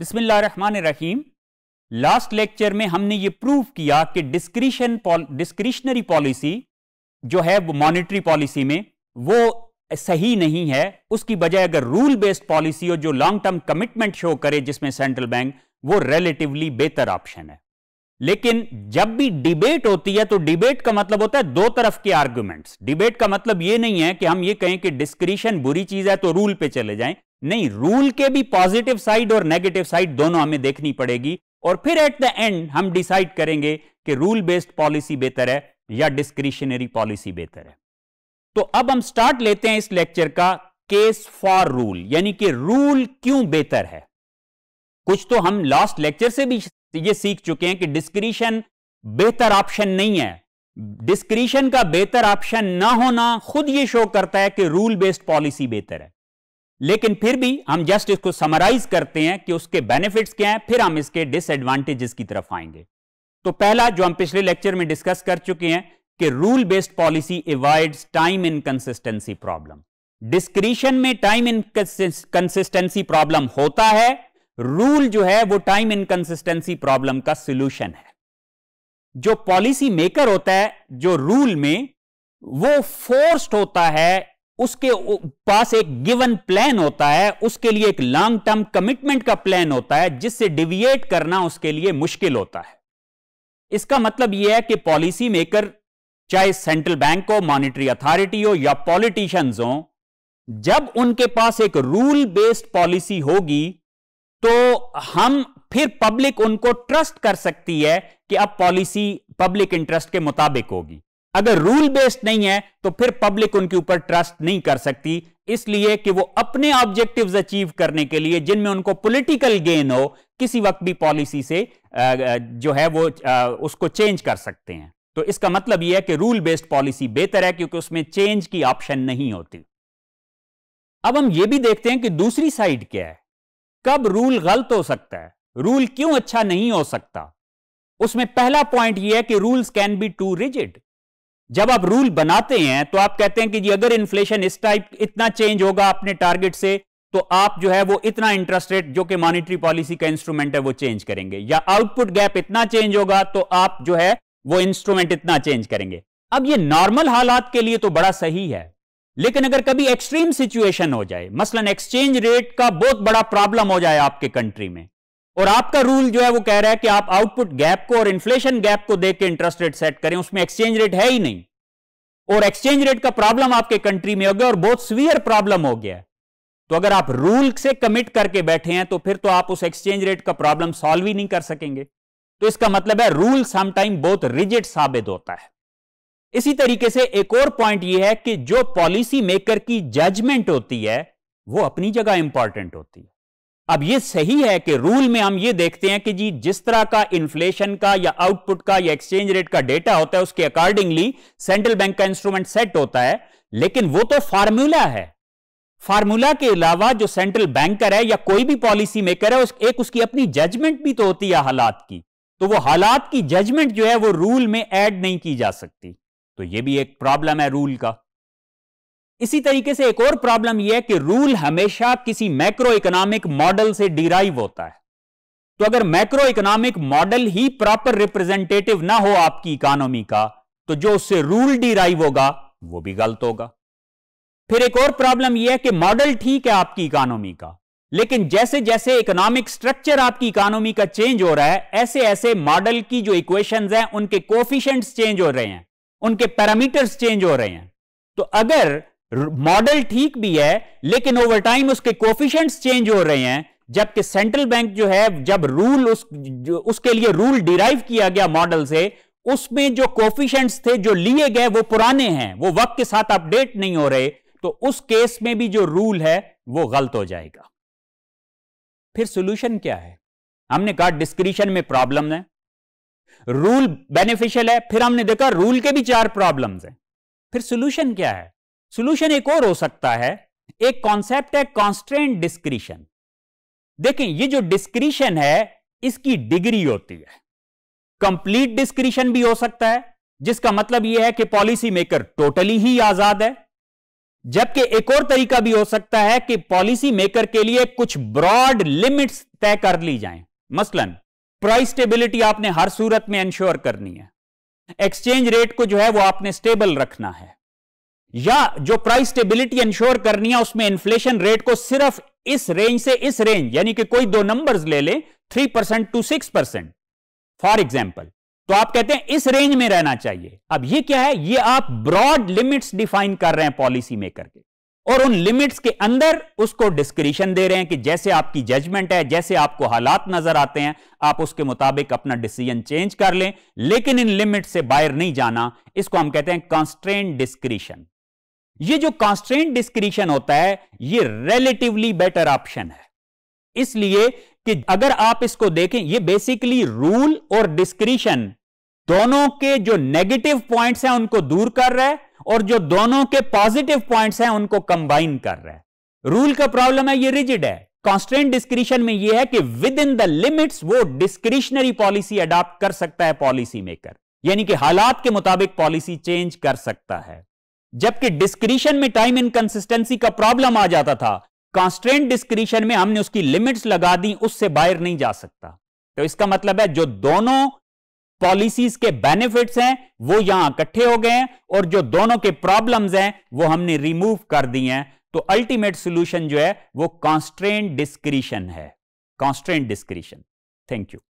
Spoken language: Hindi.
बिस्मिल्लाहमान लास्ट लेक्चर में हमने ये प्रूव किया कि डिस्क्रिशन डिस्क्रिशनरी पॉलिसी जो है वो मॉनिटरी पॉलिसी में वो सही नहीं है उसकी बजाय अगर रूल बेस्ड पॉलिसी हो जो लॉन्ग टर्म कमिटमेंट शो करे जिसमें सेंट्रल बैंक वो रिलेटिवली बेहतर ऑप्शन है लेकिन जब भी डिबेट होती है तो डिबेट का मतलब होता है दो तरफ के आर्ग्यूमेंट्स डिबेट का मतलब ये नहीं है कि हम ये कहें कि डिस्क्रिशन बुरी चीज है तो रूल पे चले जाएं नहीं रूल के भी पॉजिटिव साइड और नेगेटिव साइड दोनों हमें देखनी पड़ेगी और फिर एट द एंड हम डिसाइड करेंगे कि रूल बेस्ड पॉलिसी बेहतर है या डिस्क्रिशनरी पॉलिसी बेहतर है तो अब हम स्टार्ट लेते हैं इस लेक्चर का केस फॉर रूल यानी कि रूल क्यों बेहतर है कुछ तो हम लास्ट लेक्चर से भी ये सीख चुके हैं कि डिस्क्रिशन बेहतर ऑप्शन नहीं है डिस्क्रिशन का बेहतर ऑप्शन ना होना खुद ये शो करता है कि रूल बेस्ड पॉलिसी बेहतर है लेकिन फिर भी हम जस्ट इसको समराइज करते हैं कि उसके बेनिफिट्स क्या हैं फिर हम इसके डिसएडवांटेजेस की तरफ आएंगे तो पहला जो हम पिछले लेक्चर में डिस्कस कर चुके हैं कि rule based policy avoids time inconsistency problem discretion में टाइम इनकंसिस्टेंसी प्रॉब्लम होता है रूल जो है वो टाइम इनकंसिस्टेंसी प्रॉब्लम का सोल्यूशन है जो पॉलिसी मेकर होता है जो रूल में वो फोर्स्ड होता है उसके पास एक गिवन प्लान होता है उसके लिए एक लॉन्ग टर्म कमिटमेंट का प्लान होता है जिससे डिविएट करना उसके लिए मुश्किल होता है इसका मतलब यह है कि पॉलिसी मेकर चाहे सेंट्रल बैंक हो मॉनिटरी अथॉरिटी हो या पॉलिटिशियंस हो जब उनके पास एक रूल बेस्ड पॉलिसी होगी तो हम फिर पब्लिक उनको ट्रस्ट कर सकती है कि अब पॉलिसी पब्लिक इंटरेस्ट के मुताबिक होगी अगर रूल बेस्ड नहीं है तो फिर पब्लिक उनके ऊपर ट्रस्ट नहीं कर सकती इसलिए कि वो अपने ऑब्जेक्टिव्स अचीव करने के लिए जिनमें उनको पॉलिटिकल गेन हो किसी वक्त भी पॉलिसी से जो है वो उसको चेंज कर सकते हैं तो इसका मतलब यह है कि रूल बेस्ड पॉलिसी बेहतर है क्योंकि उसमें चेंज की ऑप्शन नहीं होती अब हम यह भी देखते हैं कि दूसरी साइड क्या है कब रूल गलत हो सकता है रूल क्यों अच्छा नहीं हो सकता उसमें पहला पॉइंट यह है कि rules can be too rigid जब आप रूल बनाते हैं तो आप कहते हैं कि जी अगर इन्फ्लेशन इस टाइप इतना चेंज होगा अपने टारगेट से तो आप जो है वो इतना इंटरेस्ट रेट जो कि मॉनिटरी पॉलिसी का इंस्ट्रूमेंट है वो चेंज करेंगे या आउटपुट गैप इतना चेंज होगा तो आप जो है वो इंस्ट्रूमेंट इतना चेंज करेंगे अब ये नॉर्मल हालात के लिए तो बड़ा सही है लेकिन अगर कभी एक्सट्रीम सिचुएशन हो जाए मसलन एक्सचेंज रेट का बहुत बड़ा प्रॉब्लम हो जाए आपके कंट्री में और आपका रूल जो है वो कह रहा है कि आप आउटपुट गैप को और इन्फ्लेशन गैप को देख के इंटरेस्ट रेट सेट करें उसमें एक्सचेंज रेट है ही नहीं और एक्सचेंज रेट का प्रॉब्लम आपके कंट्री में हो गया और बहुत सीवियर प्रॉब्लम हो गया तो अगर आप रूल से कमिट करके बैठे हैं तो फिर तो आप उस एक्सचेंज रेट का प्रॉब्लम सॉल्व ही नहीं कर सकेंगे तो इसका मतलब है रूल समटाइम बहुत रिजिड साबित होता है इसी तरीके से एक और पॉइंट यह है कि जो पॉलिसी मेकर की जजमेंट होती है वो अपनी जगह इंपॉर्टेंट होती है अब ये सही है कि रूल में हम ये देखते हैं कि जी जिस तरह का इन्फ्लेशन का या आउटपुट का या एक्सचेंज रेट का डेटा होता है उसके अकॉर्डिंगली सेंट्रल बैंक का इंस्ट्रूमेंट सेट होता है लेकिन वो तो फार्मूला है फार्मूला के अलावा जो सेंट्रल बैंकर है या कोई भी पॉलिसी मेकर है उस, एक उसकी अपनी जजमेंट भी तो होती है हालात की तो वो हालात की जजमेंट जो है वो रूल में एड नहीं की जा सकती तो ये भी एक प्रॉब्लम है रूल का इसी तरीके से एक और प्रॉब्लम यह है कि रूल हमेशा किसी मैक्रो इकोनॉमिक मॉडल से डिराइव होता है तो अगर मैक्रो इकोनॉमिक मॉडल ही प्रॉपर रिप्रेजेंटेटिव ना हो आपकी इकोनॉमी का तो जो उससे रूल डिराइव होगा वो भी गलत होगा फिर एक और प्रॉब्लम यह है कि मॉडल ठीक है आपकी इकोनॉमी का लेकिन जैसे जैसे इकोनॉमिक स्ट्रक्चर आपकी इकोनॉमी का चेंज हो रहा है ऐसे ऐसे मॉडल की जो इक्वेशन हैं उनके कोफिशेंट चेंज हो रहे हैं उनके पैरामीटर्स चेंज हो रहे हैं तो अगर मॉडल ठीक भी है लेकिन ओवर टाइम उसके कोफिशियंट्स चेंज हो रहे हैं जबकि सेंट्रल बैंक जो है जब रूल उस उसके लिए रूल डिराइव किया गया मॉडल से उसमें जो कोफिशेंट्स थे जो लिए गए वो पुराने हैं वो वक्त के साथ अपडेट नहीं हो रहे तो उस केस में भी जो रूल है वो गलत हो जाएगा फिर सोल्यूशन क्या है हमने कहा डिस्क्रिशन में प्रॉब्लम है रूल बेनिफिशियल है फिर हमने देखा रूल के भी चार प्रॉब्लम्स हैं फिर सोल्यूशन क्या है सोल्यूशन एक और हो सकता है एक कॉन्सेप्ट है कॉन्स्टेंट डिस्क्रिशन देखें ये जो डिस्क्रिशन है इसकी डिग्री होती है कंप्लीट डिस्क्रिशन भी हो सकता है जिसका मतलब यह है कि पॉलिसी मेकर टोटली ही आजाद है जबकि एक और तरीका भी हो सकता है कि पॉलिसी मेकर के लिए कुछ ब्रॉड लिमिट्स तय कर ली जाएं मसलन प्राइस स्टेबिलिटी आपने हर सूरत में इंश्योर करनी है एक्सचेंज रेट को जो है वो आपने स्टेबल रखना है या जो प्राइस स्टेबिलिटी इंश्योर करनी है उसमें इन्फ्लेशन रेट को सिर्फ इस रेंज से इस रेंज यानी कि कोई दो नंबर्स ले ले three percent to six percent for example तो आप कहते हैं इस रेंज में रहना चाहिए अब ये क्या है ये आप ब्रॉड लिमिट्स डिफाइन कर रहे हैं पॉलिसी मेकर के और उन लिमिट्स के अंदर उसको डिस्क्रिशन दे रहे हैं कि जैसे आपकी जजमेंट है जैसे आपको हालात नजर आते हैं आप उसके मुताबिक अपना डिसीजन चेंज कर लें लेकिन इन लिमिट से बाहर नहीं जाना इसको हम कहते हैं कॉन्स्ट्रेंट डिस्क्रिशन ये जो कॉन्स्टेंट डिस्क्रिशन होता है ये रिलेटिवली बेटर ऑप्शन है इसलिए कि अगर आप इसको देखें ये बेसिकली रूल और डिस्क्रिशन दोनों के जो नेगेटिव पॉइंट्स हैं उनको दूर कर रहा है और जो दोनों के पॉजिटिव पॉइंट्स हैं उनको कंबाइन कर रहा है रूल का प्रॉब्लम है ये रिजिड है कॉन्स्टेंट डिस्क्रिशन में यह है कि विद इन द लिमिट्स वो डिस्क्रिशनरी पॉलिसी अडॉप्ट कर सकता है पॉलिसी मेकर यानी कि हालात के मुताबिक पॉलिसी चेंज कर सकता है जबकि डिस्क्रिशन में टाइम इनकंसिस्टेंसी का प्रॉब्लम आ जाता था कॉन्स्टेंट डिस्क्रिशन में हमने उसकी लिमिट्स लगा दी उससे बाहर नहीं जा सकता तो इसका मतलब है जो दोनों पॉलिसीज के बेनिफिट्स हैं वो यहां इकट्ठे हो गए हैं और जो दोनों के प्रॉब्लम्स हैं वो हमने रिमूव कर दिए हैं तो अल्टीमेट सोल्यूशन जो है वो कॉन्स्ट्रेंट डिस्क्रिशन है कॉन्स्ट्रेंट डिस्क्रिशन थैंक यू